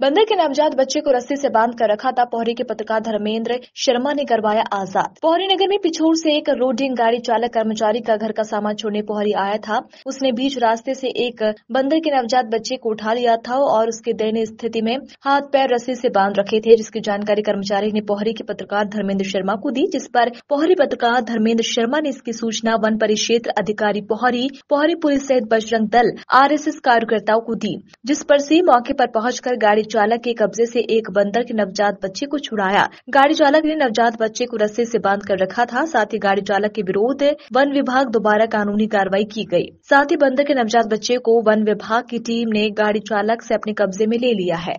बंदर के नवजात बच्चे को रस्सी से बांध कर रखा था पोहरी के पत्रकार धर्मेंद्र शर्मा ने करवाया आजाद पोहरी नगर में पिछोर से एक रोडिंग गाड़ी चालक कर्मचारी का घर का सामान छोड़ने पोहरी आया था उसने बीच रास्ते से एक बंदर के नवजात बच्चे को उठा लिया था और उसके दयनीय स्थिति में हाथ पैर रस्सी से बांध रखे थे जिसकी जानकारी कर्मचारी ने पोहरी के पत्रकार धर्मेंद्र शर्मा को दी जिस पर पोहरी पत्रकार धर्मेंद्र शर्मा ने इसकी सूचना वन परिक्षेत्र अधिकारी पोहरी पोहरी पुलिस सहित बजरंग दल आर कार्यकर्ताओं को दी जिस पर से मौके पर पहुंचकर गाड़ी गाड़ी चालक के कब्जे से एक बंदर के नवजात बच्चे को छुड़ाया गाड़ी चालक ने नवजात बच्चे को रस्से से बांध कर रखा था साथ ही गाड़ी चालक के विरोध वन विभाग दोबारा कानूनी कार्रवाई की गई साथ ही बंदर के नवजात बच्चे को वन विभाग की टीम ने गाड़ी चालक से अपने कब्जे में ले लिया है